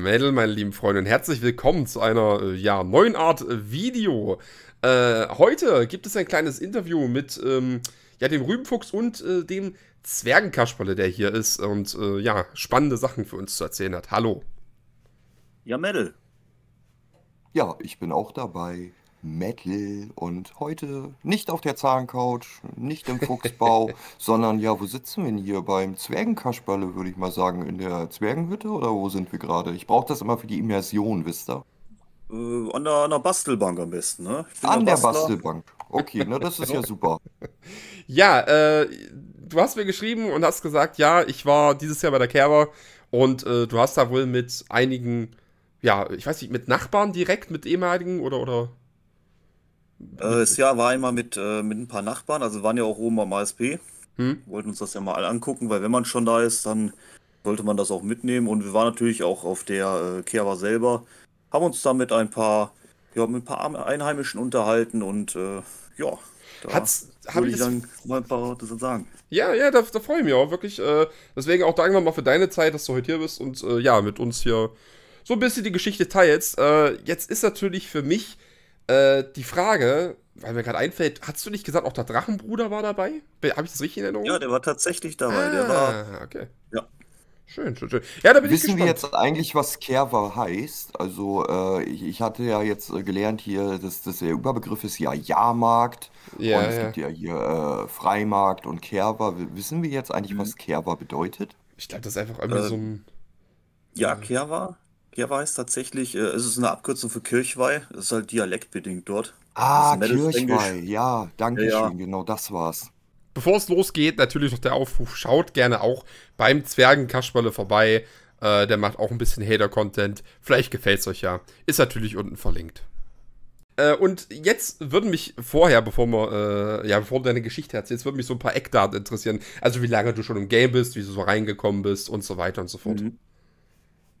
Mädel, meine lieben Freunde, und herzlich willkommen zu einer äh, ja, neuen Art äh, Video. Äh, heute gibt es ein kleines Interview mit ähm, ja, dem Rübenfuchs und äh, dem Zwergenkasperle, der hier ist und äh, ja, spannende Sachen für uns zu erzählen hat. Hallo. Ja, Mädel. Ja, ich bin auch dabei. Metal und heute nicht auf der Zahncouch, nicht im Fuchsbau, sondern ja, wo sitzen wir denn hier? Beim Zwergenkasperle, würde ich mal sagen, in der Zwergenhütte oder wo sind wir gerade? Ich brauche das immer für die Immersion, wisst ihr? Äh, an, der, an der Bastelbank am besten, ne? An der, Bastelbank. Okay, na das ist ja super. Ja, äh, du hast mir geschrieben und hast gesagt, ja, ich war dieses Jahr bei der Kerber und äh, du hast da wohl mit einigen, ja, ich weiß nicht, mit Nachbarn direkt, mit ehemaligen oder oder äh, das Jahr war einmal mit, äh, mit ein paar Nachbarn, also waren ja auch oben am ASP. Hm. Wollten uns das ja mal angucken, weil wenn man schon da ist, dann wollte man das auch mitnehmen. Und wir waren natürlich auch auf der äh, selber, haben uns da mit ein paar, ja, mit ein paar Einheimischen unterhalten und äh, ja, da Hat's, hab ich dann mal ein paar Worte sagen. Ja, ja, da, da freue ich mich auch wirklich. deswegen auch danke nochmal für deine Zeit, dass du heute hier bist und ja, mit uns hier so ein bisschen die Geschichte teilst. jetzt ist natürlich für mich äh, die Frage, weil mir gerade einfällt, hast du nicht gesagt, auch der Drachenbruder war dabei? Habe ich das richtig in Erinnerung? Ja, der war tatsächlich dabei. Ah, der war. Ah, okay. Ja. Schön, schön, schön. Ja, da bin Wissen ich wir jetzt eigentlich, was Kerwa heißt? Also, äh, ich, ich, hatte ja jetzt äh, gelernt hier, dass, dass der Überbegriff ist ja Jahrmarkt. Ja, und es ja. gibt ja hier äh, Freimarkt und Kerwa. Wissen wir jetzt eigentlich, mhm. was Kerwa bedeutet? Ich glaube, das ist einfach irgendwie äh, so ein. Ja, Kerwa Kirchweih ist tatsächlich, äh, es ist eine Abkürzung für Kirchweih, es ist halt dialektbedingt dort. Ah, Kirchweih, ja, danke ja, ja. schön, genau das war's. Bevor es losgeht, natürlich noch der Aufruf, schaut gerne auch beim Zwergenkasperle vorbei. Äh, der macht auch ein bisschen Hater-Content. Vielleicht gefällt es euch ja. Ist natürlich unten verlinkt. Äh, und jetzt würden mich vorher, bevor wir, äh, ja, bevor du deine Geschichte erzählst, würden mich so ein paar Eckdaten interessieren. Also wie lange du schon im Game bist, wie du so reingekommen bist und so weiter und so fort. Mhm.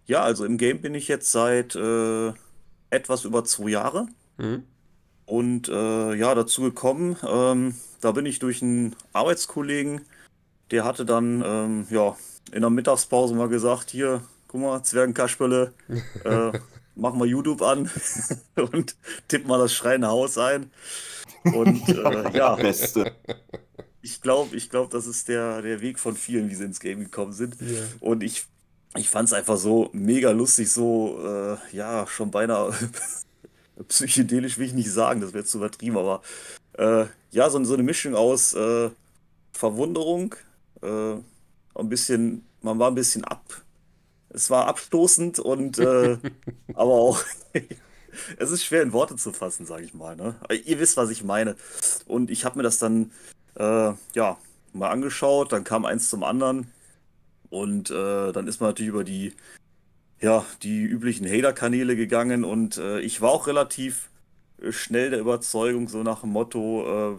Ja, also im Game bin ich jetzt seit äh, etwas über zwei Jahre. Mhm. Und äh, ja, dazu gekommen, ähm, da bin ich durch einen Arbeitskollegen, der hatte dann ähm, ja, in der Mittagspause mal gesagt, hier, guck mal, Zwergenkasperle, äh, mach mal YouTube an und tipp mal das schreiende Haus ein. Und äh, ja, Beste. ich glaube, ich glaube, das ist der, der Weg von vielen, wie sie ins Game gekommen sind. Yeah. Und ich ich fand es einfach so mega lustig, so, äh, ja, schon beinahe psychedelisch will ich nicht sagen, das wäre zu übertrieben, aber äh, ja, so, so, eine Mischung aus äh, Verwunderung, äh, ein bisschen, man war ein bisschen ab. Es war abstoßend und äh, aber auch. es ist schwer in Worte zu fassen, sage ich mal. Ne? Ihr wisst, was ich meine. Und ich habe mir das dann äh, ja mal angeschaut, dann kam eins zum anderen und äh, dann ist man natürlich über die, ja, die üblichen Hater-Kanäle gegangen und äh, ich war auch relativ äh, schnell der Überzeugung, so nach dem Motto, äh,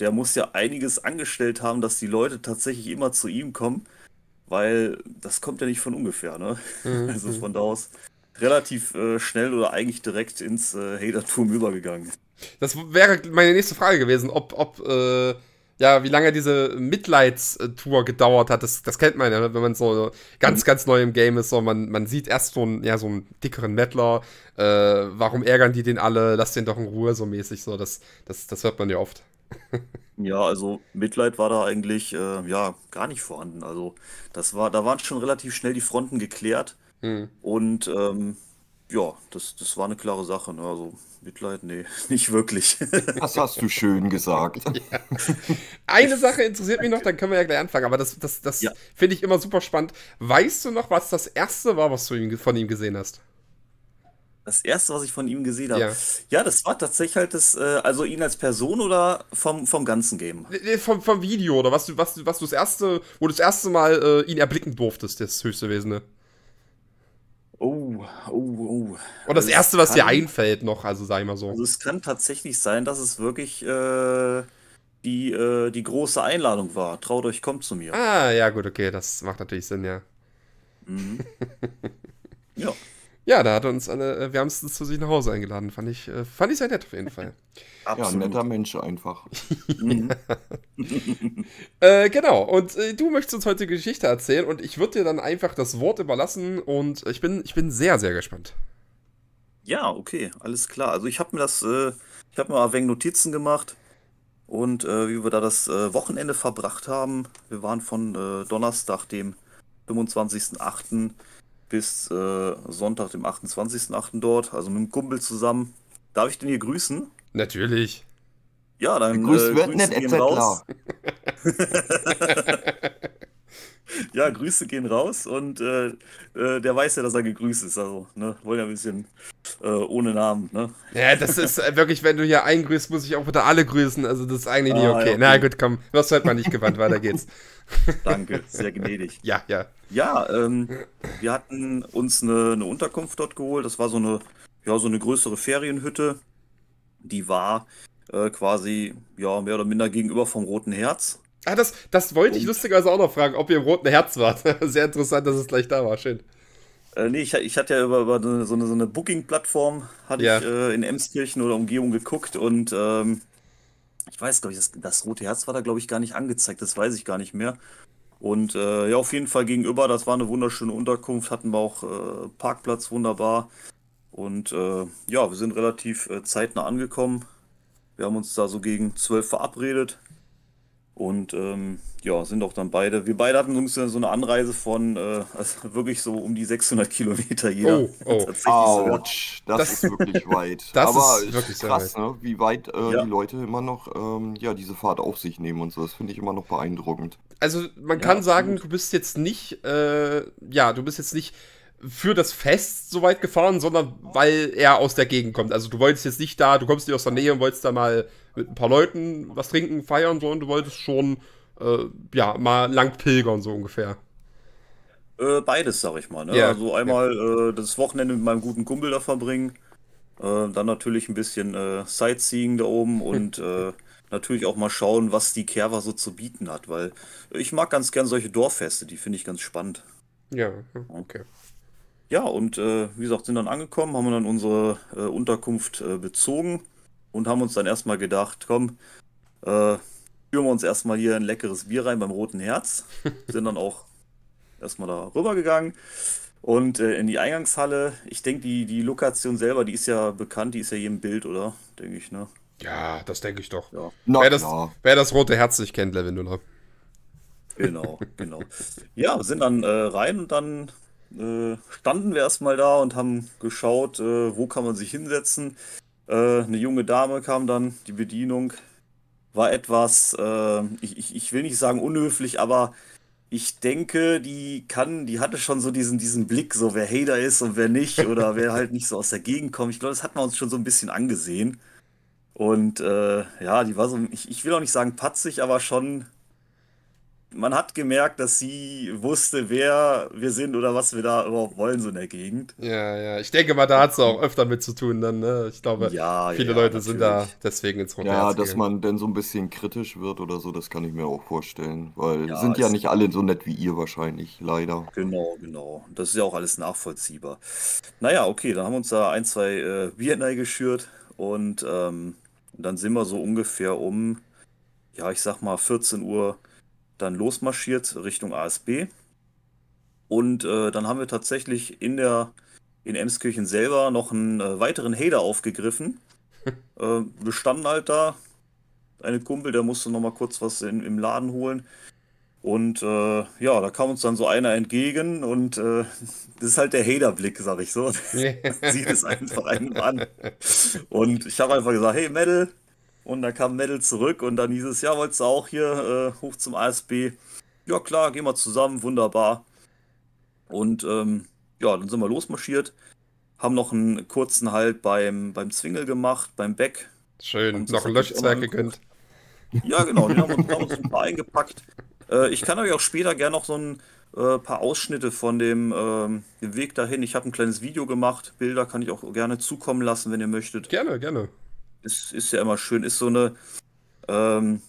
der muss ja einiges angestellt haben, dass die Leute tatsächlich immer zu ihm kommen, weil das kommt ja nicht von ungefähr, ne? Mhm. Also mhm. von da aus relativ äh, schnell oder eigentlich direkt ins äh, Hatertum übergegangen. Das wäre meine nächste Frage gewesen, ob, ob äh, ja, wie lange diese Mitleidstour gedauert hat, das, das kennt man ja, ne? wenn man so ganz, mhm. ganz neu im Game ist. So, man, man sieht erst so einen, ja, so einen dickeren Mettler, äh, warum ärgern die den alle, lass den doch in Ruhe, so mäßig. So, das, das, das hört man ja oft. ja, also Mitleid war da eigentlich äh, ja gar nicht vorhanden. Also das war, da waren schon relativ schnell die Fronten geklärt. Hm. Und ähm, ja, das, das war eine klare Sache. Ne? Also Mitleid, nee, nicht wirklich. Das hast du schön gesagt. Ja. Eine Sache interessiert mich noch, dann können wir ja gleich anfangen, aber das, das, das ja. finde ich immer super spannend. Weißt du noch, was das erste war, was du von ihm gesehen hast? Das erste, was ich von ihm gesehen habe. Ja, ja das war tatsächlich halt das, äh, also ihn als Person oder vom, vom ganzen Game? Nee, vom, vom Video oder was du, was, was du das erste, wo du das erste Mal äh, ihn erblicken durftest, das höchste Wesene. Ne? Oh, oh, oh. Und das also Erste, was kann, dir einfällt noch, also sag ich mal so. Also es kann tatsächlich sein, dass es wirklich äh, die, äh, die große Einladung war. Traut euch, kommt zu mir. Ah, ja, gut, okay, das macht natürlich Sinn, ja. Mhm. ja. Ja, da hat er uns alle äh, wärmstens zu sich nach Hause eingeladen. Fand ich, äh, fand ich sehr nett auf jeden Fall. Absolut. Ja, netter Mensch einfach. äh, genau, und äh, du möchtest uns heute Geschichte erzählen und ich würde dir dann einfach das Wort überlassen und ich bin, ich bin sehr, sehr gespannt. Ja, okay, alles klar. Also ich habe mir das, äh, ich habe mir ein wenig Notizen gemacht und äh, wie wir da das Wochenende verbracht haben. Wir waren von Donnerstag, dem 25.08 bis äh, Sonntag, dem 28.8. dort, also mit einem Kumpel zusammen. Darf ich den hier grüßen? Natürlich. Ja, dann Grüß äh, grüßen wir ihn raus. ja, Grüße gehen raus und äh, äh, der weiß ja, dass er gegrüßt ist. Also, ne, wollen ja ein bisschen äh, ohne Namen, ne? Ja, das ist äh, wirklich, wenn du hier einen grüßt, muss ich auch wieder alle grüßen. Also, das ist eigentlich ah, nicht okay. Ja, okay. Na gut, komm, was hört man nicht gewandt, weiter geht's. Danke, sehr gnädig. Ja, ja. Ja, ähm, wir hatten uns eine, eine, Unterkunft dort geholt. Das war so eine, ja, so eine größere Ferienhütte. Die war äh, quasi, ja, mehr oder minder gegenüber vom Roten Herz. Ah, das, das wollte ich lustigerweise auch noch fragen, ob ihr im Roten Herz wart. Sehr interessant, dass es gleich da war. Schön. Äh, nee, ich, ich hatte ja über, über so eine, so eine Booking-Plattform, hatte ja. ich äh, in Emskirchen oder Umgebung geguckt und ähm, ich weiß, glaube ich, das, das, Rote Herz war da, glaube ich, gar nicht angezeigt, das weiß ich gar nicht mehr. Und äh, ja, auf jeden Fall gegenüber, das war eine wunderschöne Unterkunft, hatten wir auch äh, Parkplatz wunderbar. Und äh, ja, wir sind relativ äh, zeitnah angekommen. Wir haben uns da so gegen zwölf verabredet. Und ähm, ja, sind auch dann beide. Wir beide hatten so eine Anreise von äh, also wirklich so um die 600 Kilometer jeder. Oh, oh. Ouch, das, das, ist wirklich weit. Das Aber ist wirklich krass, ne? wie weit äh, ja. die Leute immer noch ähm, ja, diese Fahrt auf sich nehmen und so. Das finde ich immer noch beeindruckend. Also man kann sagen, gut. du bist jetzt nicht, äh, ja, du bist jetzt nicht für das Fest so weit gefahren, sondern weil er aus der Gegend kommt. Also du wolltest jetzt nicht da, du kommst nicht aus der Nähe und wolltest da mal mit ein paar Leuten was trinken, feiern so und du wolltest schon äh, ja mal lang pilgern so ungefähr. Äh, beides, sag ich mal. Ne? Ja, also einmal ja. äh, das Wochenende mit meinem guten Kumpel da verbringen, äh, dann natürlich ein bisschen äh, Sightseeing da oben und äh, natürlich auch mal schauen, was die Kerwa so zu bieten hat, weil ich mag ganz gern solche Dorffeste, die finde ich ganz spannend. Ja, okay. Ja, und wie gesagt, sind dann angekommen, haben dann unsere Unterkunft bezogen und haben uns dann erstmal gedacht, komm, äh, führen wir uns erstmal hier ein leckeres Bier rein beim Roten Herz. Sind dann auch erstmal da rübergegangen und äh, in die Eingangshalle. Ich denke, die, die Lokation selber, die ist ja bekannt, die ist ja jedem Bild, oder? Denke ich, ne? Ja, das denke ich doch. Ja. No, wer, das, wer, das, Rote Herz nicht kennt, Levendula. Genau, genau. ja, sind dann äh, rein und dann äh, standen wir erstmal da und haben geschaut, äh, wo kann man sich hinsetzen. Äh, eine junge Dame kam dann, die Bedienung war etwas, äh, ich, ich, will nicht sagen unhöflich, aber ich denke, die kann, die hatte schon so diesen, diesen Blick, so wer Hater ist und wer nicht oder wer halt nicht so aus der Gegend kommt. Ich glaube, das hat man uns schon so ein bisschen angesehen. Und äh, ja, die war so, ich, ich will auch nicht sagen patzig, aber schon man hat gemerkt, dass sie wusste, wer wir sind oder was wir da überhaupt wollen, so in der Gegend. Ja, ja. Ich denke mal, da hat es auch öfter mit zu tun dann, ne? Ich glaube, ja, viele ja, Leute natürlich. sind da deswegen ins Rockherz. Ja, dass man denn so ein bisschen kritisch wird oder so, das kann ich mir auch vorstellen. Weil ja, sind ja nicht alle so nett wie ihr wahrscheinlich, leider. Genau, genau. Das ist ja auch alles nachvollziehbar. Naja, okay, dann haben wir uns da ein, zwei äh, Vietnam geschürt und ähm, dann sind wir so ungefähr um, ja, ich sag mal 14 Uhr dann losmarschiert Richtung ASB. Und äh, dann haben wir tatsächlich in der in Emskirchen selber noch einen äh, weiteren Hader aufgegriffen. äh, wir standen halt da, eine Kumpel, der musste noch mal kurz was in, im Laden holen. Und äh, ja, da kam uns dann so einer entgegen und äh, das ist halt der Hater-Blick, sag ich so. Sieht es einfach einem an. Und ich habe einfach gesagt, hey Metal, und dann kam Metal zurück und dann hieß es, ja, wolltest du auch hier äh, hoch zum ASB? Ja klar, gehen wir zusammen, wunderbar. Und ähm, ja, dann sind wir losmarschiert, haben noch einen kurzen Halt beim, beim Zwingel gemacht, beim Beck. Schön, noch ein Löschzwerg gegönnt. Ja, genau, den haben, wir uns ein paar eingepackt. Äh, ich kann euch auch später gerne noch so ein äh, paar Ausschnitte von dem, ähm, dem Weg dahin. Ich habe ein kleines Video gemacht, Bilder kann ich auch gerne zukommen lassen, wenn ihr möchtet. Gerne, gerne ist, ist ja immer schön, ist so eine, ähm,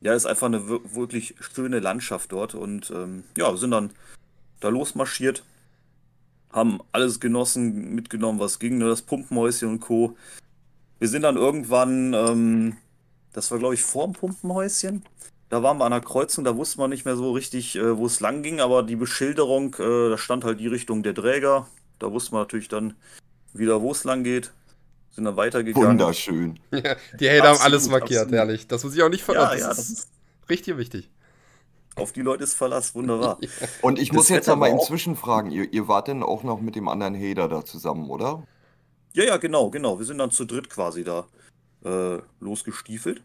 ja, ist einfach eine wirklich schöne Landschaft dort und ähm, ja, sind dann da losmarschiert, haben alles genossen, mitgenommen, was ging, nur ne, das Pumpenhäuschen und Co. Wir sind dann irgendwann, ähm, das war glaube ich vor dem Pumpenhäuschen, da waren wir an der Kreuzung, da wusste man nicht mehr so richtig, äh, wo es lang ging, aber die Beschilderung, äh, da stand halt die Richtung der Träger, da wusste man natürlich dann wieder, wo es lang geht sind dann weitergegangen. Wunderschön. die Hater haben alles markiert, absolut. ehrlich. Das muss ich auch nicht verraten. Ja, das, ja, das ist richtig wichtig. Auf die Leute ist Verlass, wunderbar. Und ich das muss jetzt aber inzwischen fragen, ihr, ihr, wart denn auch noch mit dem anderen Hader da zusammen, oder? Ja, ja, genau, genau. Wir sind dann zu dritt quasi da äh, losgestiefelt.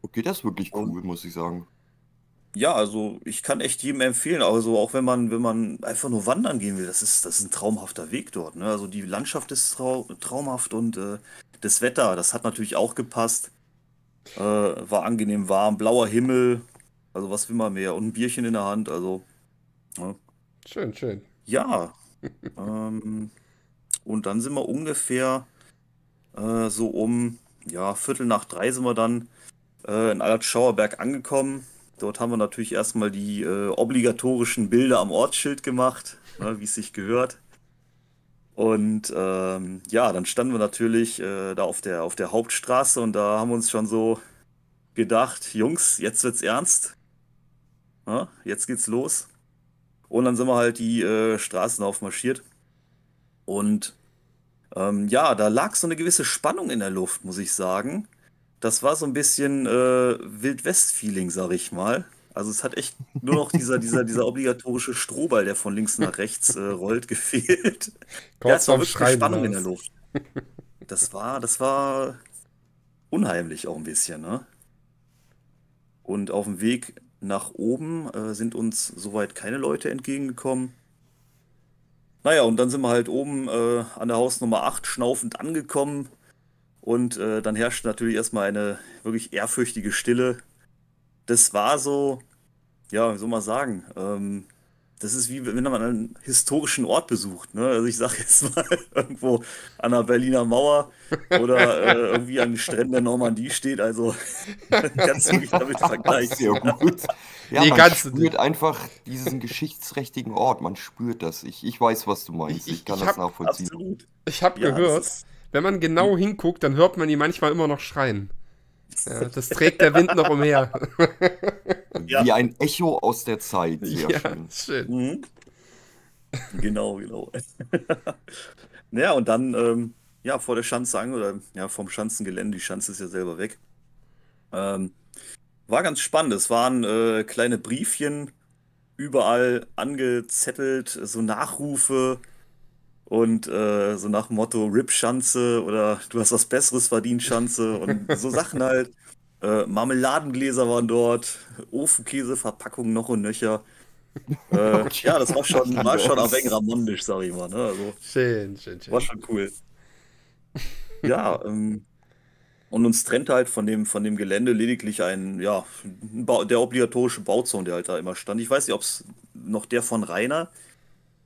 Okay, das ist wirklich cool, und, muss ich sagen ja, also ich kann echt jedem empfehlen, also auch wenn man, wenn man einfach nur wandern gehen will, das ist, das ist ein traumhafter Weg dort. Ne? Also die Landschaft ist trau traumhaft und äh, das Wetter, das hat natürlich auch gepasst. Äh, war angenehm warm, blauer Himmel, also was will man mehr und ein Bierchen in der Hand, also. Ne? Schön, schön. Ja. ähm, und dann sind wir ungefähr äh, so um ja, Viertel nach drei sind wir dann äh, in Alatschauerberg angekommen Dort haben wir natürlich erstmal die äh, obligatorischen Bilder am Ortsschild gemacht, ne, wie es sich gehört. Und ähm, ja, dann standen wir natürlich äh, da auf der, auf der Hauptstraße und da haben wir uns schon so gedacht, Jungs, jetzt wird's ernst. Ja, ne, jetzt geht's los. Und dann sind wir halt die äh, Straßen aufmarschiert. Und ähm, ja, da lag so eine gewisse Spannung in der Luft, muss ich sagen das war so ein bisschen äh, Wildwest-Feeling, sag ich mal. Also es hat echt nur noch dieser, dieser, dieser obligatorische Strohball, der von links nach rechts äh, rollt, gefehlt. Kurz ja, es war wirklich Schreiben Spannung in der Luft. Das war, das war unheimlich auch ein bisschen, ne? Und auf dem Weg nach oben äh, sind uns soweit keine Leute entgegengekommen. Naja, und dann sind wir halt oben äh, an der Hausnummer 8 schnaufend angekommen. Und äh, dann herrscht natürlich erstmal eine wirklich ehrfürchtige Stille. Das war so, ja, wie soll man sagen, ähm, das ist wie wenn man einen historischen Ort besucht. Ne? Also ich sage jetzt mal irgendwo an der Berliner Mauer oder äh, irgendwie an den Stränden der Normandie steht. Also kannst du mich damit vergleichen. Sehr ja. gut. Ja, Die man ganze spürt einfach diesen geschichtsträchtigen Ort. Man spürt das. Ich, ich weiß, was du meinst. Ich, ich kann ich das hab, nachvollziehen. Absolut. Ich habe ja, gehört, wenn man genau hm. hinguckt, dann hört man die manchmal immer noch schreien. Ja, das trägt der Wind noch umher. Wie ein Echo aus der Zeit. Hier ja, schön. schön. Mhm. Genau, genau. naja, und dann ähm, ja, vor der Schanze an oder ja, vom Schanzengelände, die Schanze ist ja selber weg. Ähm, war ganz spannend. Es waren äh, kleine Briefchen überall angezettelt, so Nachrufe, und äh, so nach dem Motto Rip Schanze oder du hast was Besseres verdient, Schanze und so Sachen halt. Äh, Marmeladengläser waren dort, Ofenkäseverpackungen noch und nöcher. Äh, ja, das war schon, war schon ein wenig ramondisch, sag ich mal. Ne? Also, schön, schön, schön. War schon cool. Ja, ähm, und uns trennt halt von dem, von dem Gelände lediglich ein, ja, ein der obligatorische Bauzaun, der halt da immer stand. Ich weiß nicht, ob es noch der von Rainer, ist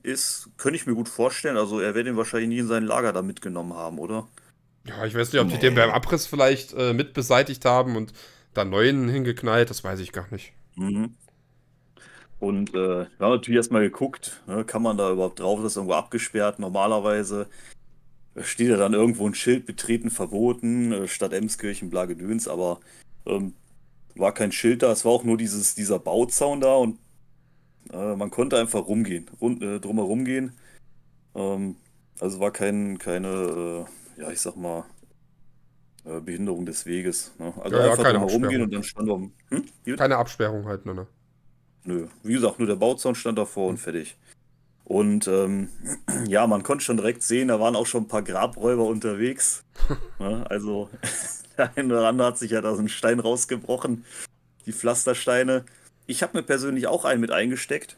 ist, könnte ich mir gut vorstellen. Also er wird ihn wahrscheinlich nie in sein Lager da mitgenommen haben, oder? Ja, ich weiß nicht, ob die nee. den beim Abriss vielleicht äh, mit beseitigt haben und da neuen hingeknallt, das weiß ich gar nicht. Mhm. Und äh, wir haben natürlich erstmal geguckt, ne, kann man da überhaupt drauf, das ist irgendwo abgesperrt. Normalerweise äh, steht ja dann irgendwo ein Schild betreten verboten, äh, Stadt Emskirchen, Blagedöns, aber ähm, war kein Schild da, es war auch nur dieses, dieser Bauzaun da und äh, man konnte einfach rumgehen, rund, äh, drumherum gehen. Ähm, also war kein, keine, äh, ja, ich sag mal, äh, Behinderung des Weges. Ne? Also ja, einfach ja, keine rumgehen und dann stand wir. Hm? Keine Absperrung halt, nur, ne? Nö. Wie gesagt, nur der Bauzaun stand davor mhm. und hm. fertig. Und ähm, ja, man konnte schon direkt sehen, da waren auch schon ein paar Grabräuber unterwegs. ne? Also der eine oder andere hat sich ja da so einen Stein rausgebrochen, die Pflastersteine. Ich habe mir persönlich auch einen mit eingesteckt.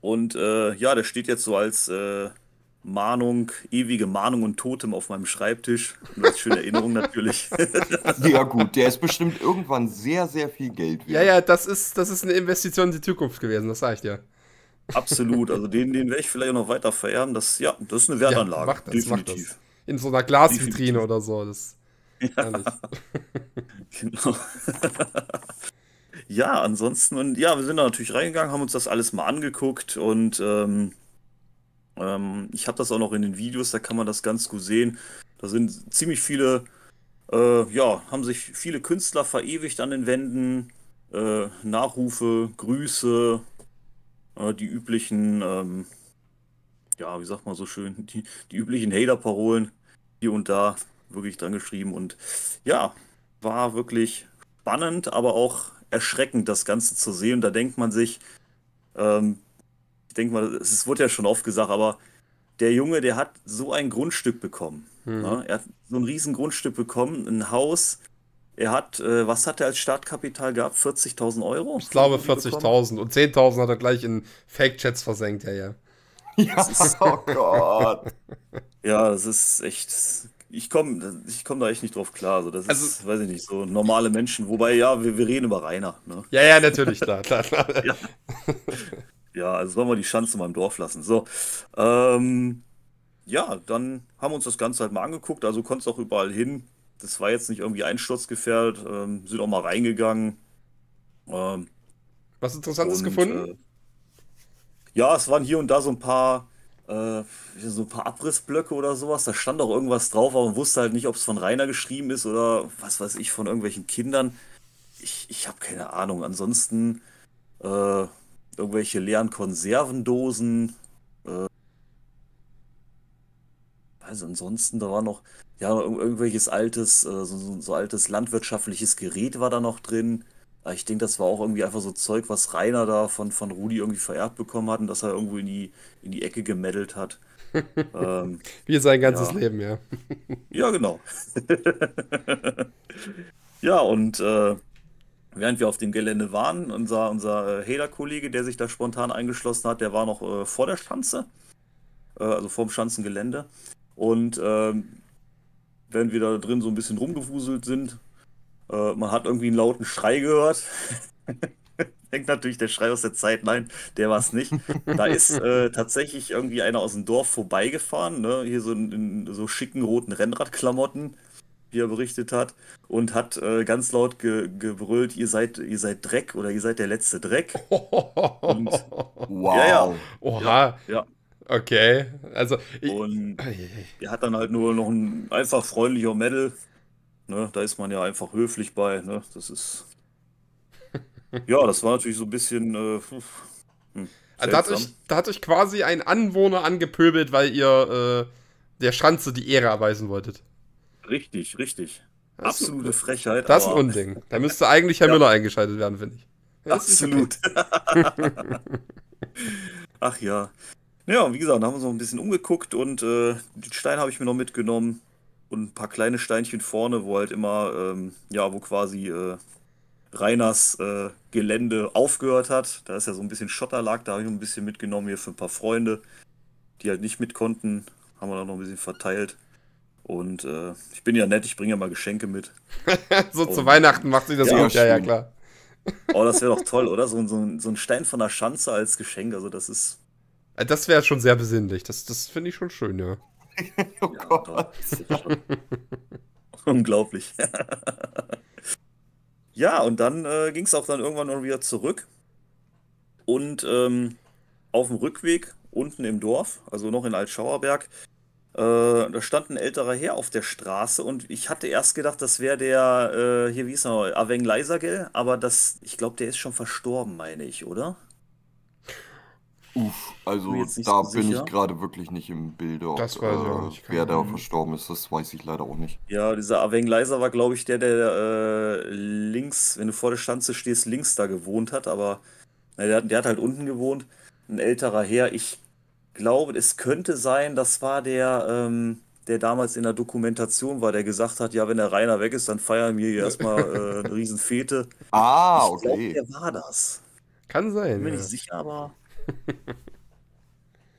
Und äh, ja, der steht jetzt so als äh, Mahnung, ewige Mahnung und Totem auf meinem Schreibtisch. Und als schöne Erinnerung natürlich. ja, gut, der ist bestimmt irgendwann sehr, sehr viel Geld wert. Ja, ja, das ist, das ist eine Investition in die Zukunft gewesen, das sage ich dir. Absolut, also den, den werde ich vielleicht auch noch weiter verehren. Das, ja, das ist eine Wertanlage. Ja, macht das, definitiv. Macht das. In so einer Glasvitrine oder so. Das ja. genau. ja, ansonsten, und ja, wir sind da natürlich reingegangen, haben uns das alles mal angeguckt und ähm, ähm, ich habe das auch noch in den Videos, da kann man das ganz gut sehen. Da sind ziemlich viele, äh, ja, haben sich viele Künstler verewigt an den Wänden. Äh, Nachrufe, Grüße, äh, die üblichen, ähm, ja, wie sagt man so schön, die, die üblichen Hater-Parolen hier und da wirklich dran geschrieben. Und ja, war wirklich spannend, aber auch erschreckend, das Ganze zu sehen. Und da denkt man sich, ähm, ich denke mal, es wurde ja schon oft gesagt, aber der Junge, der hat so ein Grundstück bekommen. Mhm. Ne? Er hat so ein riesen Grundstück bekommen, ein Haus. Er hat, äh, was hat er als Startkapital gehabt? 40.000 Euro? Ich glaube 40.000 und 10.000 hat er gleich in Fake-Chats versenkt, ja, ja. Ja, oh Gott. ja, das ist echt ich komme ich komm da echt nicht drauf klar. So, das also, ist, weiß ich nicht, so normale Menschen. Wobei, ja, wir, wir reden über Rainer. Ne? Ja, ja, natürlich, klar, klar, klar. ja. ja, also sollen wir die Schanze mal im Dorf lassen. So, ähm, ja, dann haben wir uns das Ganze halt mal angeguckt. Also, konntest du auch überall hin. Das war jetzt nicht irgendwie einsturzgefährdet. Ähm, sind auch mal reingegangen. Ähm, Was Interessantes und, gefunden? Äh, ja, es waren hier und da so ein paar äh, so ein paar Abrissblöcke oder sowas. Da stand auch irgendwas drauf, aber man wusste halt nicht, ob es von Rainer geschrieben ist oder was weiß ich, von irgendwelchen Kindern. Ich, ich habe keine Ahnung. Ansonsten äh, irgendwelche leeren Konservendosen. Äh, also ansonsten, da war noch ja irgendwelches altes, äh, so, so, altes landwirtschaftliches Gerät war da noch drin. Aber ich denke, das war auch irgendwie einfach so Zeug, was Rainer da von, von Rudi irgendwie vererbt bekommen hat und dass er irgendwo in die, in die Ecke gemeddelt hat. ähm, Wie sein ganzes ja. Leben, ja. ja, genau. ja, und äh, während wir auf dem Gelände waren, unser, unser Hader-Kollege, äh, der sich da spontan eingeschlossen hat, der war noch äh, vor der Schanze, äh, also vorm Schanzengelände. Und ähm, während wir da drin so ein bisschen rumgewuselt sind, äh, man hat irgendwie einen lauten Schrei gehört. Denkt natürlich der Schrei aus der Zeit, nein, der war es nicht. Da ist äh, tatsächlich irgendwie einer aus dem Dorf vorbeigefahren, ne? hier so in, in so schicken roten Rennradklamotten, wie er berichtet hat, und hat äh, ganz laut ge gebrüllt, ihr seid, ihr seid Dreck oder ihr seid der letzte Dreck. Und, wow. Ja, ja. Oha. ja. Okay, also. Ich, und er hat dann halt nur noch ein einfach freundlicher Medal Ne? Da ist man ja einfach höflich bei. Ne? Das ist. Ja, das war natürlich so ein bisschen. Äh, hm, also da, hat euch, da hat euch quasi ein Anwohner angepöbelt, weil ihr äh, der Schanze die Ehre erweisen wolltet. Richtig, richtig. Das Absolute Frechheit. Das ist ein Unding. Da müsste eigentlich Herr ja. Müller eingeschaltet werden, finde ich. Absolut. Ach ja. Ja, wie gesagt, da haben wir uns noch ein bisschen umgeguckt und äh, den Stein habe ich mir noch mitgenommen und ein paar kleine Steinchen vorne, wo halt immer, ähm, ja, wo quasi äh, Reiners äh, Gelände aufgehört hat. Da ist ja so ein bisschen Schotterlag, da habe ich ein bisschen mitgenommen hier für ein paar Freunde, die halt nicht mit konnten. Haben wir dann noch ein bisschen verteilt. Und äh, ich bin ja nett, ich bringe ja mal Geschenke mit. so und, zu Weihnachten macht sich das ja, gut. Ja, ja, klar. oh, das wäre doch toll, oder? So, so, so ein Stein von der Schanze als Geschenk, also das ist. Das wäre schon sehr besinnlich. Das, das finde ich schon schön, ja. oh ja, Gott. Unglaublich. ja, und dann äh, ging es auch dann irgendwann noch wieder zurück. Und ähm, auf dem Rückweg unten im Dorf, also noch in Altschauerberg, äh, da stand ein älterer Herr auf der Straße und ich hatte erst gedacht, das wäre der, äh, hier wie hieß er, Aveng Leisergel, aber das, ich glaube, der ist schon verstorben, meine ich, oder? Uff, also da bin ich gerade wirklich nicht im Bilde, ob, das weiß ich auch äh, nicht. wer da verstorben ist, das weiß ich leider auch nicht. Ja, dieser Aveng Leiser war, glaube ich, der, der äh, links, wenn du vor der Schanze stehst, links da gewohnt hat, aber na, der, der, hat halt unten gewohnt, ein älterer Herr. Ich glaube, es könnte sein, das war der, ähm, der damals in der Dokumentation war, der gesagt hat, ja, wenn der Rainer weg ist, dann feiern wir hier erstmal äh, eine Riesenfete. Ah, ich okay. Glaub, der war das. Kann sein. Bin mir ja. nicht sicher, aber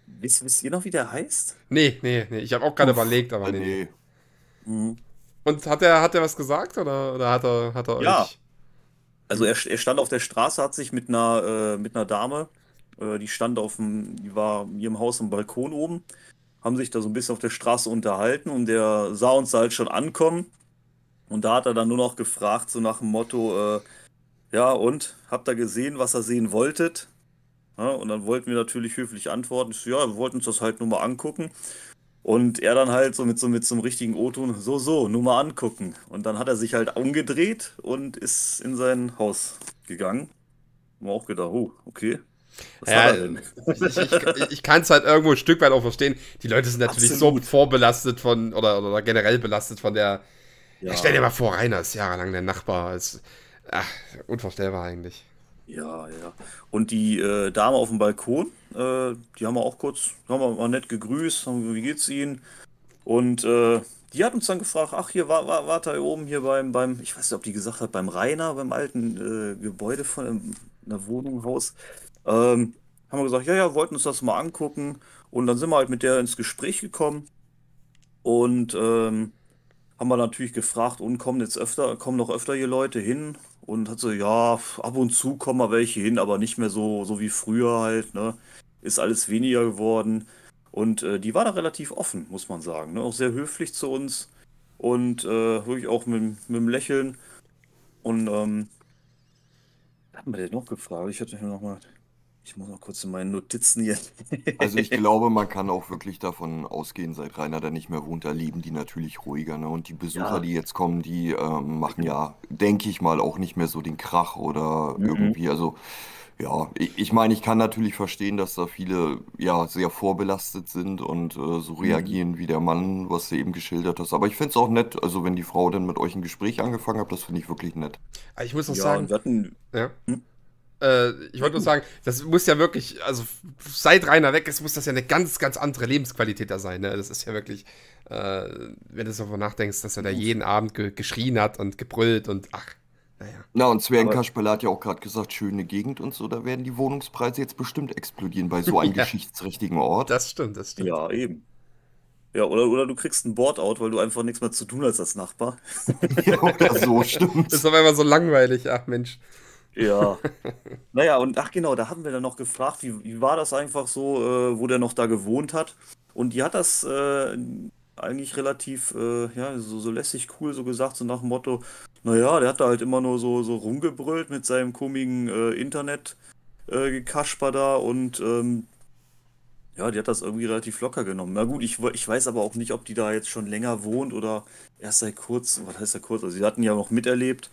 wisst, wisst ihr noch, wie der heißt? Nee, nee, nee. Ich habe auch gerade überlegt, aber nee. nee. nee. Mhm. Und hat er, hat was gesagt oder, oder hat er, hat er ja. euch? Also er, er stand auf der Straße, hat sich mit einer, äh, mit einer Dame, äh, die stand auf dem, die war in ihrem Haus am Balkon oben, haben sich da so ein bisschen auf der Straße unterhalten und der sah uns halt schon ankommen. Und da hat er dann nur noch gefragt, so nach dem Motto, äh, ja und, habt ihr gesehen, was ihr sehen wolltet? Ja, und dann wollten wir natürlich höflich antworten. Ich so, ja, wir wollten uns das halt nur mal angucken. Und er dann halt so mit so, mit so einem richtigen O-Ton, so, so, nur mal angucken. Und dann hat er sich halt umgedreht und ist in sein Haus gegangen. Haben wir auch gedacht, oh, okay. Was ja, Ich, ich, ich kann es halt irgendwo ein Stück weit auch verstehen. Die Leute sind natürlich Absolut. so vorbelastet von, oder, oder generell belastet von der. Ja. Ja, stell dir mal vor, Rainer ist jahrelang der Nachbar. Ist, ach, unvorstellbar eigentlich. Ja, ja. Und die äh, Dame auf dem Balkon, äh, die haben wir auch kurz, haben wir mal nett gegrüßt, haben, wie geht's Ihnen? Und äh, die hat uns dann gefragt, ach hier war, war, war da oben hier beim, beim, ich weiß nicht, ob die gesagt hat, beim Rainer, beim alten äh, Gebäude von ähm, einer Wohnung, Haus, ähm, haben wir gesagt, ja, ja, wollten uns das mal angucken. Und dann sind wir halt mit der ins Gespräch gekommen. Und ähm, haben wir natürlich gefragt, und kommen jetzt öfter, kommen noch öfter hier Leute hin? Und hat so, ja, ab und zu kommen mal welche hin, aber nicht mehr so, so wie früher halt, ne? Ist alles weniger geworden. Und äh, die war da relativ offen, muss man sagen. Ne? Auch sehr höflich zu uns und äh, wirklich auch mit, mit dem Lächeln. Und ähm, hatten wir den noch gefragt? Ich hatte noch mal. Ich muss noch kurz in meinen Notizen hier. also ich glaube, man kann auch wirklich davon ausgehen, seit Rainer da nicht mehr wohnt, da leben die natürlich ruhiger. Ne? Und die Besucher, ja. die jetzt kommen, die ähm, machen ja, denke ich mal, auch nicht mehr so den Krach oder mhm. irgendwie. Also ja, ich, ich, meine, ich kann natürlich verstehen, dass da viele ja sehr vorbelastet sind und äh, so mhm. reagieren mhm. wie der Mann, was du eben geschildert hast. Aber ich finde es auch nett, also wenn die Frau dann mit euch ein Gespräch angefangen hat, das finde ich wirklich nett. Ich muss noch ja, sagen, wir hatten, ja. Hm? Äh, ich wollte nur sagen, das muss ja wirklich, also seit Rainer weg ist, muss das ja eine ganz, ganz andere Lebensqualität da sein. Ne? Das ist ja wirklich, äh, wenn du so darüber nachdenkst, dass er da jeden Abend ge geschrien hat und gebrüllt und ach, naja. Na, und Sven Kasperle hat ja auch gerade gesagt, schöne Gegend und so, da werden die Wohnungspreise jetzt bestimmt explodieren bei so einem ja. geschichtsträchtigen Ort. Das stimmt, das stimmt. Ja, eben. Ja, oder, oder du kriegst ein Board-Out, weil du einfach nichts mehr zu tun hast als Nachbar. ja, oder so, stimmt. Das ist auf einmal so langweilig, ach Mensch. Ja. naja, und ach genau, da hatten wir dann noch gefragt, wie, wie war das einfach so, äh, wo der noch da gewohnt hat. Und die hat das äh, eigentlich relativ, äh, ja, so, so lässig cool so gesagt, so nach dem Motto, naja, der hat da halt immer nur so, so rumgebrüllt mit seinem komischen äh, Internet äh, da und ähm, ja, die hat das irgendwie relativ locker genommen. Na gut, ich, ich weiß aber auch nicht, ob die da jetzt schon länger wohnt oder erst seit kurz, was heißt ja kurz, also sie hatten ja noch miterlebt.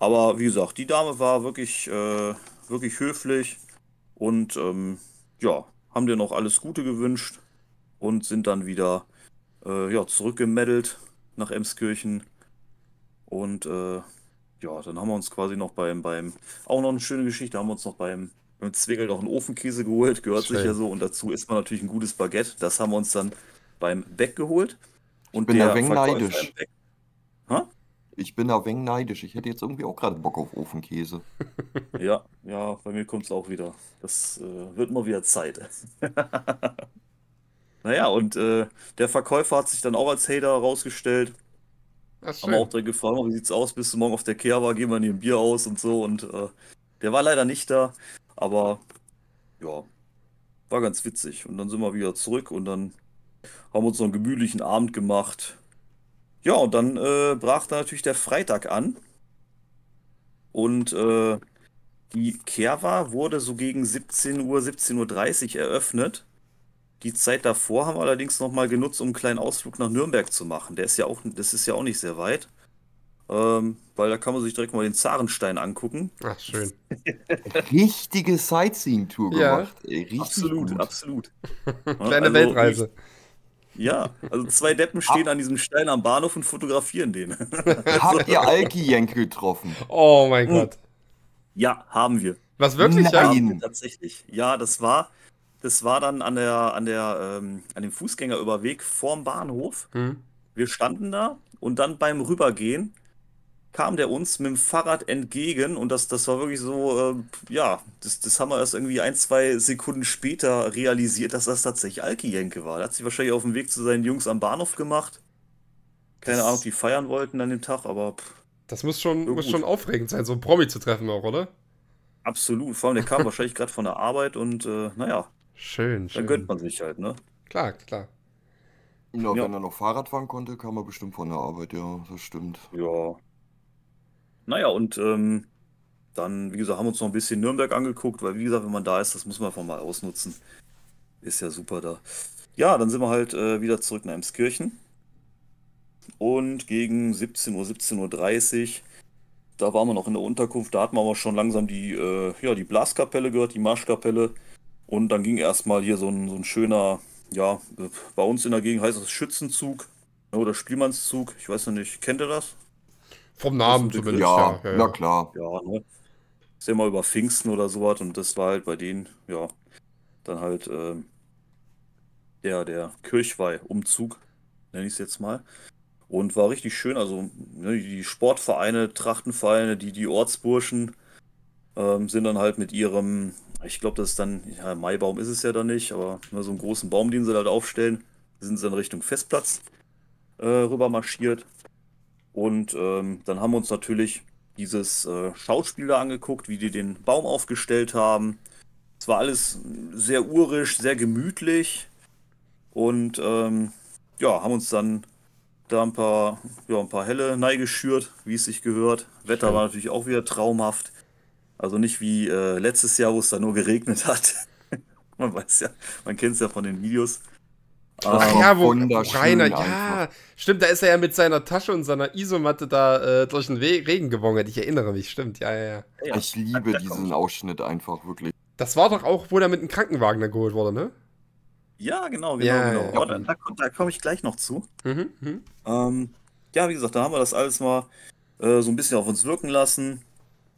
Aber wie gesagt, die Dame war wirklich, äh, wirklich höflich und ähm, ja, haben dir noch alles Gute gewünscht und sind dann wieder äh, ja, zurückgemeddelt nach Emskirchen. Und äh, ja, dann haben wir uns quasi noch beim, beim, auch noch eine schöne Geschichte, haben wir uns noch beim, beim Zwingel noch einen Ofenkäse geholt, gehört Schön. sich ja so. Und dazu isst man natürlich ein gutes Baguette. Das haben wir uns dann beim Beck geholt. Und ich bin der, der neidisch. Ich bin da wenig neidisch. Ich hätte jetzt irgendwie auch gerade Bock auf Ofenkäse. ja, ja, bei mir kommt es auch wieder. Das äh, wird mal wieder Zeit. naja, und äh, der Verkäufer hat sich dann auch als Hater rausgestellt. Haben auch direkt gefragt, wie sieht's aus? Bist du morgen auf der Kerwa? Gehen wir in ein Bier aus und so. Und äh, der war leider nicht da. Aber ja, war ganz witzig. Und dann sind wir wieder zurück und dann haben wir uns noch einen gemütlichen Abend gemacht. Ja, und dann äh, brach da natürlich der Freitag an. Und äh, die Kerwa wurde so gegen 17 Uhr, 17.30 Uhr eröffnet. Die Zeit davor haben wir allerdings nochmal genutzt, um einen kleinen Ausflug nach Nürnberg zu machen. Der ist ja auch, das ist ja auch nicht sehr weit. Ähm, weil da kann man sich direkt mal den Zarenstein angucken. Ach, schön. Richtige Sightseeing-Tour gemacht. Ey, richtig absolut, gut. absolut. Kleine also, Weltreise. Nicht, ja, also zwei Deppen stehen an diesem Stein am Bahnhof und fotografieren den. Habt also- ihr Alki Jenk getroffen? Oh mein hm. Gott. Ja, haben wir. Was wirklich? Nein. Ja, tatsächlich. Ja, das war, das war dann an der, an der, ähm, an dem Fußgängerüberweg vorm Bahnhof. Hm. Wir standen da und dann beim Rübergehen kam der uns mit dem Fahrrad entgegen und das, das war wirklich so, äh, ja, das, das haben wir erst irgendwie ein, zwei Sekunden später realisiert, dass das tatsächlich Alki Jenke war. Der hat sich wahrscheinlich auf dem Weg zu seinen Jungs am Bahnhof gemacht. Keine das Ahnung, die feiern wollten an dem Tag, aber. Pff. Das muss schon, muss schon aufregend sein, so einen Promi zu treffen auch, oder? Absolut, vor allem der kam wahrscheinlich gerade von der Arbeit und äh, naja. Schön, schön. Dann gönnt man sich halt, ne? Klar, klar. Ja, ja, wenn er noch Fahrrad fahren konnte, kam er bestimmt von der Arbeit, ja, das stimmt. Ja, naja, und ähm, dann, wie gesagt, haben wir uns noch ein bisschen Nürnberg angeguckt, weil, wie gesagt, wenn man da ist, das muss man einfach mal ausnutzen. Ist ja super da. Ja, dann sind wir halt äh, wieder zurück nach Emskirchen. Und gegen 17 Uhr, 17.30 Uhr, da waren wir noch in der Unterkunft. Da hatten wir aber schon langsam die, äh, ja, die Blaskapelle gehört, die Marschkapelle. Und dann ging erstmal hier so ein, so ein schöner, ja, äh, bei uns in der Gegend heißt das Schützenzug ne, oder Spielmannszug. Ich weiß noch nicht, kennt ihr das? Vom Namen zumindest. Ja, ja, ja, na klar. Ja, ne? Ist ja immer über Pfingsten oder sowas und das war halt bei denen, ja, dann halt äh, der, der Kirchweih-Umzug, nenne ich es jetzt mal. Und war richtig schön, also ne, die Sportvereine, Trachtenvereine, die, die Ortsburschen ähm, sind dann halt mit ihrem, ich glaube, das ist dann, ja, Maibaum ist es ja dann nicht, aber ne, so einen großen Baum, den sie halt aufstellen, sind sie dann Richtung Festplatz äh, rüber marschiert und ähm, dann haben wir uns natürlich dieses äh, Schauspiel da angeguckt, wie die den Baum aufgestellt haben. Es war alles sehr urisch, sehr gemütlich. Und ähm, ja, haben uns dann da ein paar, ja, ein paar helle neigeschürt, wie es sich gehört. Wetter Schön. war natürlich auch wieder traumhaft. Also nicht wie äh, letztes Jahr, wo es da nur geregnet hat. man weiß ja, man kennt es ja von den Videos. Ach ja, wo Rainer, ja, stimmt, da ist er ja mit seiner Tasche und seiner Isomatte da äh, durch den We Regen gewonnen. Ich erinnere mich, stimmt, ja, ja, ja. Ich liebe diesen Ausschnitt einfach, wirklich. Das war doch auch, wo der mit dem Krankenwagen dann geholt wurde, ne? Ja, genau, genau, ja, genau. Ja. Oh, da, da, da komme ich gleich noch zu. Mhm, mhm. Ähm, ja, wie gesagt, da haben wir das alles mal äh, so ein bisschen auf uns wirken lassen.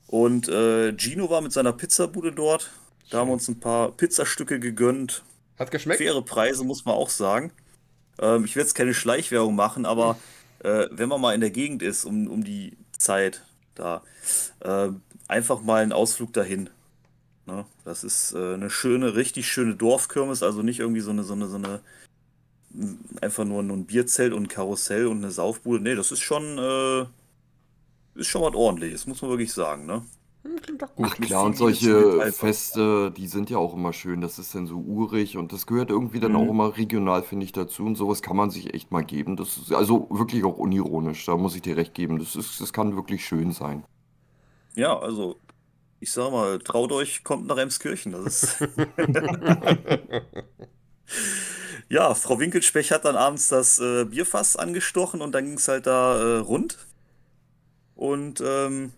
Und äh, Gino war mit seiner Pizzabude dort. Da haben wir uns ein paar Pizzastücke gegönnt. Hat geschmeckt? Faire Preise, muss man auch sagen. Ähm, ich werde jetzt keine Schleichwerbung machen, aber äh, wenn man mal in der Gegend ist, um, um die Zeit da, äh, einfach mal einen Ausflug dahin. Ne? Das ist äh, eine schöne, richtig schöne Dorfkirmes, also nicht irgendwie so eine, so eine, so eine mm, einfach nur, ein Bierzelt und ein Karussell und eine Saufbude. Nee, das ist schon, äh, ist schon was ordentliches, muss man wirklich sagen, ne? Hm, klingt doch gut. Ach klar, und solche Feste, die sind ja auch immer schön. Das ist dann so urig und das gehört irgendwie dann auch mhm. immer regional, finde ich, dazu. Und sowas kann man sich echt mal geben. Das ist also wirklich auch unironisch, da muss ich dir recht geben. Das ist, das kann wirklich schön sein. Ja, also ich sag mal, traut euch, kommt nach Emskirchen. Das ist ja, Frau Winkelspech hat dann abends das äh, Bierfass angestochen und dann ging es halt da äh, rund. Und ähm,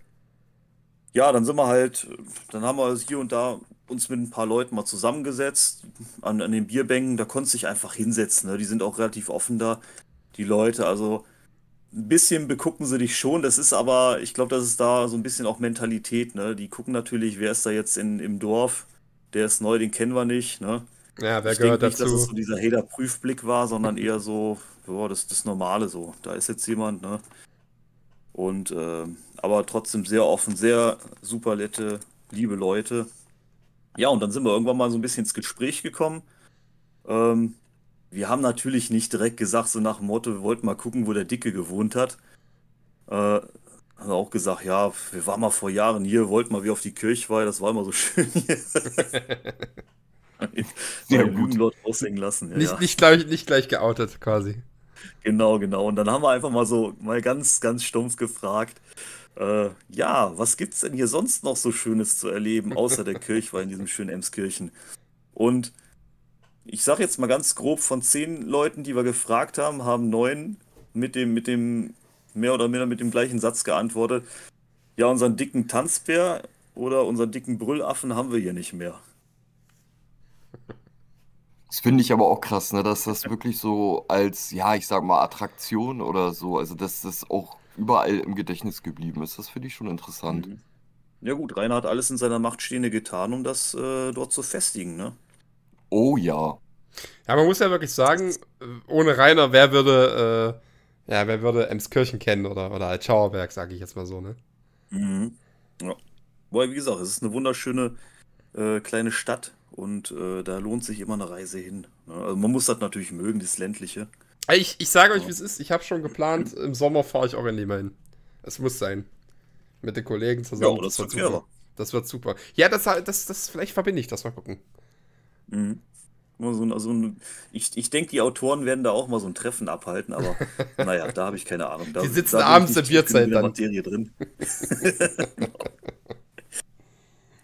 ja, dann sind wir halt, dann haben wir hier und da uns mit ein paar Leuten mal zusammengesetzt an, an den Bierbänken. Da konntest du dich einfach hinsetzen. Ne? Die sind auch relativ offen da, die Leute. Also ein bisschen begucken sie dich schon. Das ist aber, ich glaube, das ist da so ein bisschen auch Mentalität. Ne? Die gucken natürlich, wer ist da jetzt in, im Dorf. Der ist neu, den kennen wir nicht. Ne? Ja, wer ich gehört nicht, dass es so dieser Hater-Prüfblick war, sondern eher so, boah, das, das Normale so. Da ist jetzt jemand, ne? Und äh, aber trotzdem sehr offen, sehr super nette, liebe Leute. Ja, und dann sind wir irgendwann mal so ein bisschen ins Gespräch gekommen. Ähm, wir haben natürlich nicht direkt gesagt, so nach dem Motto, wir wollten mal gucken, wo der Dicke gewohnt hat. Äh, haben wir auch gesagt, ja, wir waren mal vor Jahren hier, wollten mal wie auf die Kirchweih, das war immer so schön hier. sehr guten Lord aushängen lassen. Ja, nicht, ja. nicht, gleich, nicht gleich geoutet quasi. Genau, genau. Und dann haben wir einfach mal so mal ganz, ganz stumpf gefragt, äh, ja, was gibt es denn hier sonst noch so Schönes zu erleben, außer der Kirchweih in diesem schönen Emskirchen? Und ich sage jetzt mal ganz grob, von zehn Leuten, die wir gefragt haben, haben neun mit dem, mit dem, mehr oder minder mit dem gleichen Satz geantwortet. Ja, unseren dicken Tanzbär oder unseren dicken Brüllaffen haben wir hier nicht mehr. Das finde ich aber auch krass, ne? dass das wirklich so als, ja, ich sag mal, Attraktion oder so, also dass das auch überall im Gedächtnis geblieben ist. Das finde ich schon interessant. Mhm. Ja gut, Rainer hat alles in seiner Macht Stehende getan, um das äh, dort zu festigen, ne? Oh ja. Ja, man muss ja wirklich sagen, ohne Rainer, wer würde, äh, ja, wer würde Emskirchen kennen oder, oder als Schauerberg, sage ich jetzt mal so, ne? Mhm. Ja. Wobei, wie gesagt, es ist eine wunderschöne äh, kleine Stadt, und äh, da lohnt sich immer eine Reise hin. Ne? Also man muss das natürlich mögen, das ländliche. Ich, ich sage euch, ja. wie es ist. Ich habe schon geplant, im Sommer fahre ich auch endlich mal hin. Es muss sein. Mit den Kollegen zusammen. Ja, das, das, wird super. das wird super. Ja, das, das, das, vielleicht verbinde ich das mal gucken. Mhm. So ein, so also ein, ich ich denke, die Autoren werden da auch mal so ein Treffen abhalten, aber naja, da habe ich keine Ahnung. Da, die sitzen da abends im Bierzelt dann. Materie drin. Genau.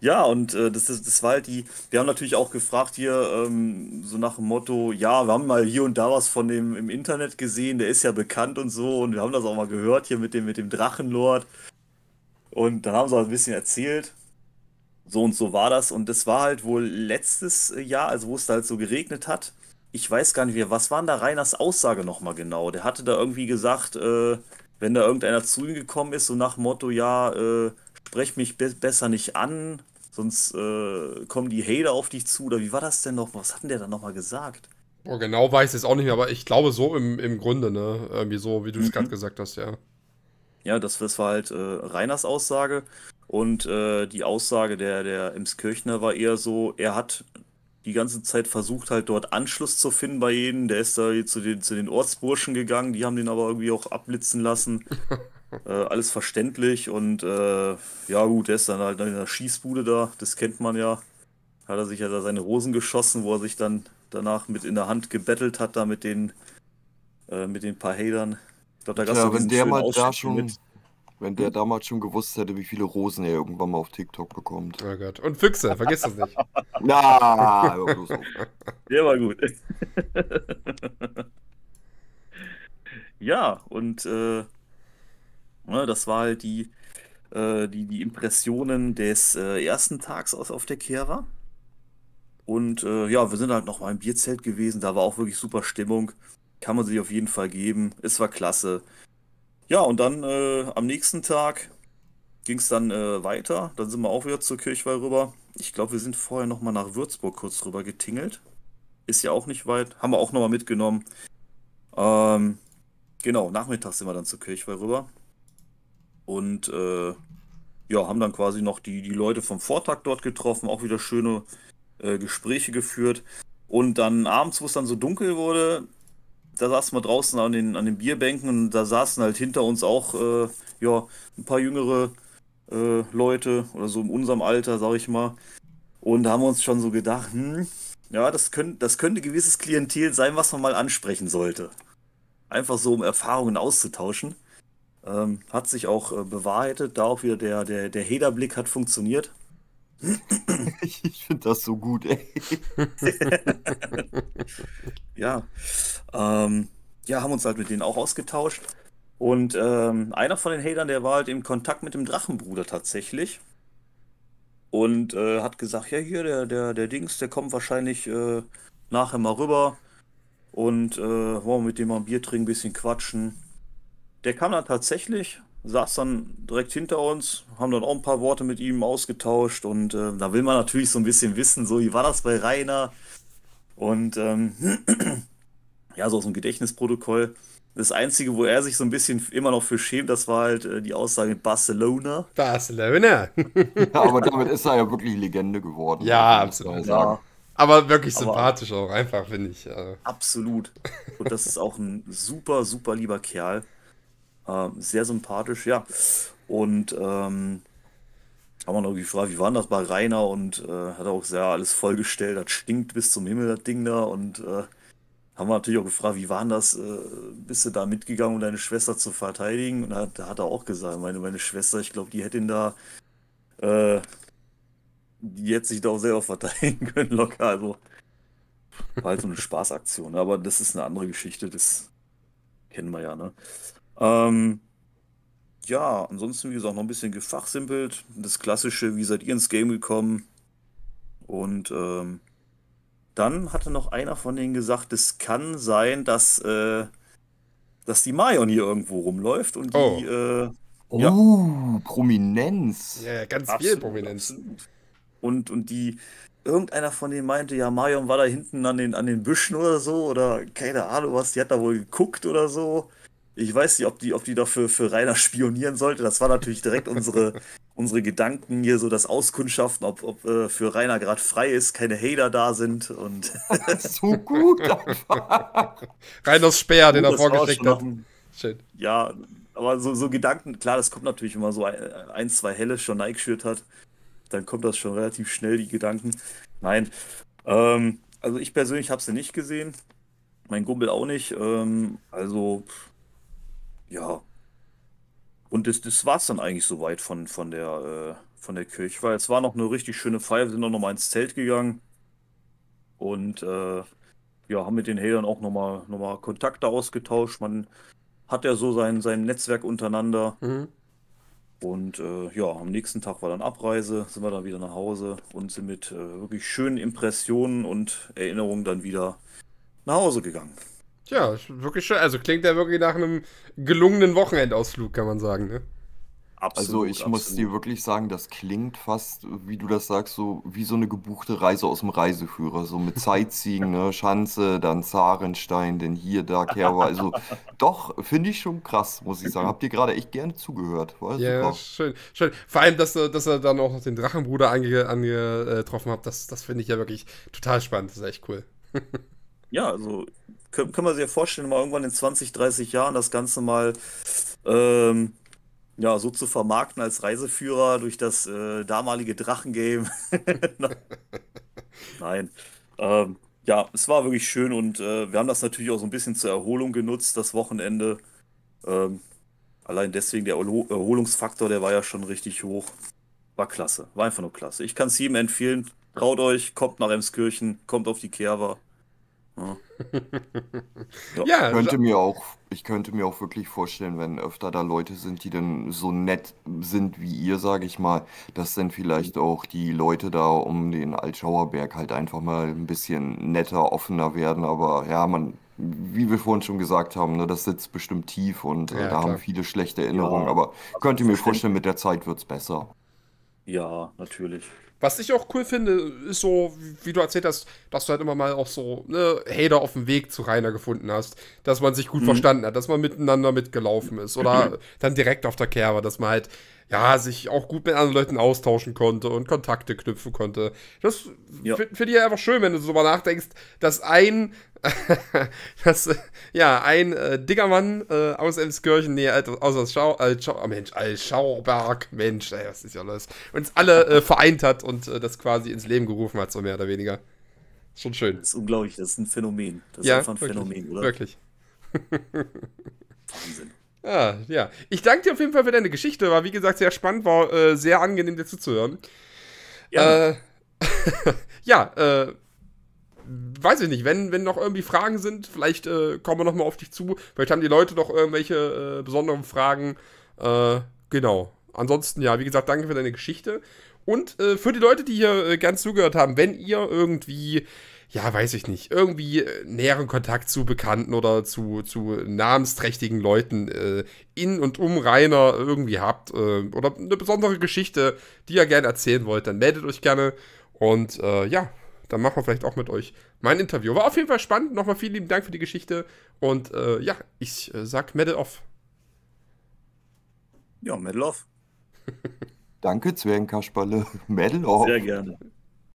Ja, und äh, das, ist, das war halt die, wir haben natürlich auch gefragt hier, ähm, so nach dem Motto, ja, wir haben mal hier und da was von dem im Internet gesehen, der ist ja bekannt und so, und wir haben das auch mal gehört hier mit dem, mit dem Drachenlord. Und dann haben sie halt ein bisschen erzählt, so und so war das. Und das war halt wohl letztes Jahr, also wo es da halt so geregnet hat. Ich weiß gar nicht mehr, was war denn da Reiners Aussage nochmal genau? Der hatte da irgendwie gesagt, äh, wenn da irgendeiner zu ihm gekommen ist, so nach Motto, ja, äh, sprech mich be besser nicht an, Sonst äh, kommen die Hater auf dich zu. Oder wie war das denn noch? Was hat denn der dann nochmal gesagt? Oh, genau weiß ich es auch nicht mehr, aber ich glaube so im, im Grunde, ne? Irgendwie so, wie du es mhm. gerade gesagt hast, ja. Ja, das, das war halt äh, Reiners Aussage. Und äh, die Aussage der, der Emskirchner war eher so, er hat die ganze Zeit versucht, halt dort Anschluss zu finden bei jedem. Der ist da zu den, zu den Ortsburschen gegangen, die haben den aber irgendwie auch abblitzen lassen. äh, alles verständlich und äh, ja gut, der ist dann halt in der Schießbude da, das kennt man ja. Hat er sich ja da seine Rosen geschossen, wo er sich dann danach mit in der Hand gebettelt hat, da mit den, äh, mit den paar Hatern. Ich glaube, da gab es ja, wenn der mal da schon, mit. Wenn der hm? damals schon gewusst hätte, wie viele Rosen er irgendwann mal auf TikTok bekommt. Oh Gott. Und Füchse, vergiss das nicht. Na, der war gut. ja, und äh, Ne, das war halt die, äh, die, die Impressionen des äh, ersten Tags auf der Kehra. Und äh, ja, wir sind halt nochmal im Bierzelt gewesen. Da war auch wirklich super Stimmung. Kann man sich auf jeden Fall geben. Es war klasse. Ja, und dann am nächsten Tag ging es dann weiter. Dann sind wir auch wieder zur Kirchweih rüber. Ich glaube, wir sind vorher nochmal nach Würzburg kurz rüber getingelt. Ist ja auch nicht weit. Haben wir auch nochmal mitgenommen. Ähm, genau, nachmittags sind wir dann zur Kirchweih rüber. Und äh, ja, haben dann quasi noch die, die Leute vom Vortag dort getroffen, auch wieder schöne äh, Gespräche geführt. Und dann abends, wo es dann so dunkel wurde, da saßen wir draußen an den, an den Bierbänken und da saßen halt hinter uns auch äh, ja, ein paar jüngere äh, Leute oder so in unserem Alter, sag ich mal. Und da haben wir uns schon so gedacht, hm, ja, das, könnt, das könnte gewisses Klientel sein, was man mal ansprechen sollte. Einfach so, um Erfahrungen auszutauschen. Ähm, hat sich auch äh, bewahrheitet, da auch wieder der, der, der Hederblick hat funktioniert. ich finde das so gut, ey. ja. Ähm, ja, haben uns halt mit denen auch ausgetauscht. Und ähm, einer von den Hatern, der war halt im Kontakt mit dem Drachenbruder tatsächlich. Und äh, hat gesagt, ja, hier, der, der, der Dings, der kommt wahrscheinlich äh, nachher mal rüber. Und äh, wollen wir mit dem mal ein Bier trinken, ein bisschen quatschen. Der kam dann tatsächlich, saß dann direkt hinter uns, haben dann auch ein paar Worte mit ihm ausgetauscht und äh, da will man natürlich so ein bisschen wissen, so wie war das bei Rainer und ähm, ja, so aus dem Gedächtnisprotokoll. Das Einzige, wo er sich so ein bisschen immer noch für schämt, das war halt äh, die Aussage Barcelona. Barcelona. ja, aber damit ist er ja wirklich Legende geworden. Ja, absolut. Ja. Aber wirklich aber sympathisch auch einfach, finde ich. Absolut. Und das ist auch ein super, super lieber Kerl. Ähm, sehr sympathisch, ja. Und ähm, haben wir noch gefragt, wie war das bei Rainer? Und äh, hat auch sehr alles vollgestellt, das stinkt bis zum Himmel, das Ding da. Und äh, haben wir natürlich auch gefragt, wie war das? Äh, bist du da mitgegangen, um deine Schwester zu verteidigen? Und da, hat er auch gesagt, meine, meine Schwester, ich glaube, die hätte ihn da. Äh, die hätte sich da auch selber verteidigen können, locker. Also war halt so eine Spaßaktion. Aber das ist eine andere Geschichte, das kennen wir ja, ne? Ähm, ja, ansonsten, wie gesagt, noch ein bisschen gefachsimpelt. Das klassische, wie seid ihr ins Game gekommen? Und ähm, dann hatte noch einer von denen gesagt, es kann sein, dass, äh, dass die Marion hier irgendwo rumläuft und oh. die. Äh, oh, ja. Prominenz. Ja, ganz Absolut. viel Prominenz. Und, und die, irgendeiner von denen meinte, ja, Marion war da hinten an den, an den Büschen oder so, oder keine Ahnung was, die hat da wohl geguckt oder so. Ich weiß nicht, ob die, ob die dafür für Rainer spionieren sollte. Das war natürlich direkt unsere, unsere Gedanken hier, so das Auskundschaften, ob, ob äh, für Rainer gerade frei ist, keine Hater da sind und. so gut einfach. Reiners Speer, den er vorgesteckt hat. Ein, Schön. Ja, aber so, so Gedanken, klar, das kommt natürlich, wenn man so ein, zwei Helle schon Nike-Shirt hat, dann kommt das schon relativ schnell, die Gedanken. Nein. Ähm, also ich persönlich habe sie nicht gesehen. Mein Gumbel auch nicht. Ähm, also ja. Und das, das war es dann eigentlich soweit von, von der, äh, von der Kirche, weil es war noch eine richtig schöne Feier. Wir sind dann nochmal ins Zelt gegangen und äh, ja, haben mit den Helden auch nochmal noch mal Kontakte ausgetauscht. Man hat ja so sein, sein Netzwerk untereinander. Mhm. Und äh, ja, am nächsten Tag war dann Abreise, sind wir dann wieder nach Hause und sind mit äh, wirklich schönen Impressionen und Erinnerungen dann wieder nach Hause gegangen. Ja, wirklich schön. Also klingt ja wirklich nach einem gelungenen Wochenendausflug, kann man sagen, ne? Also absolut, also ich absolut. muss dir wirklich sagen, das klingt fast, wie du das sagst, so wie so eine gebuchte Reise aus dem Reiseführer, so mit Sightseeing, ne? Schanze, dann Zarenstein, denn hier, da, Kerber. Also doch, finde ich schon krass, muss ich sagen. Habt ihr gerade echt gerne zugehört. War ja, super. schön, schön. Vor allem, dass, dass er dann auch noch den Drachenbruder ange, angetroffen hat, das, das finde ich ja wirklich total spannend. Das ist echt cool. ja, also können, können wir sich ja vorstellen, mal irgendwann in 20, 30 Jahren das Ganze mal ähm, ja, so zu vermarkten als Reiseführer durch das äh, damalige Drachengame. Nein. Ähm, ja, es war wirklich schön und äh, wir haben das natürlich auch so ein bisschen zur Erholung genutzt, das Wochenende. Ähm, allein deswegen der Erholungsfaktor, der war ja schon richtig hoch. War klasse, war einfach nur klasse. Ich kann es jedem empfehlen. Traut euch, kommt nach Emskirchen, kommt auf die Kerwa. Ja. ja, ich könnte mir auch, ich könnte mir auch wirklich vorstellen, wenn öfter da Leute sind, die dann so nett sind wie ihr, sage ich mal, dass dann vielleicht auch die Leute da um den Altschauerberg halt einfach mal ein bisschen netter, offener werden. Aber ja, man, wie wir vorhin schon gesagt haben, ne, das sitzt bestimmt tief und äh, ja, da klar. haben viele schlechte Erinnerungen. Ja, aber also könnte mir vorstellen, mit der Zeit wird es besser. Ja, natürlich. Was ich auch cool finde, ist so, wie du erzählt hast, dass du halt immer mal auch so ne, Hater auf dem Weg zu Rainer gefunden hast, dass man sich gut mhm. verstanden hat, dass man miteinander mitgelaufen ist oder dann direkt auf der Kerbe, dass man halt ja, sich auch gut mit anderen Leuten austauschen konnte und Kontakte knüpfen konnte. Das ja. finde ich einfach schön, wenn du so mal nachdenkst, dass ein, dass, ja, ein äh, dicker Mann äh, aus Emskirchen, nee, aus, Schau, äh, Schau, oh Mensch, Schauberg, Mensch, ey, was ist ja alles, uns alle äh, vereint hat und äh, das quasi ins Leben gerufen hat, so mehr oder weniger. Schon schön. Das ist unglaublich, das ist ein Phänomen. Das ist einfach ein wirklich, Phänomen, oder? Wirklich. Wahnsinn. Ja, ah, ja. Ich danke dir auf jeden Fall für deine Geschichte. War, wie gesagt, sehr spannend, war äh, sehr angenehm, dir zuzuhören. Ja, äh, ja äh, weiß ich nicht. Wenn, wenn noch irgendwie Fragen sind, vielleicht äh, kommen wir nochmal auf dich zu. Vielleicht haben die Leute noch irgendwelche äh, besonderen Fragen. Äh, genau. Ansonsten, ja, wie gesagt, danke für deine Geschichte. Und für die Leute, die hier ganz zugehört haben, wenn ihr irgendwie ja, weiß ich nicht, irgendwie äh, näheren Kontakt zu Bekannten oder zu, zu namensträchtigen Leuten äh, in und um Rainer irgendwie habt äh, oder eine besondere Geschichte, die ihr gerne erzählen wollt, dann meldet euch gerne. Und äh, ja, dann machen wir vielleicht auch mit euch mein Interview. War auf jeden Fall spannend. Nochmal vielen lieben Dank für die Geschichte. Und äh, ja, ich äh, sag Medal off. Ja, Medal off. Danke, Zwergenkasperle. Medal off. Sehr gerne.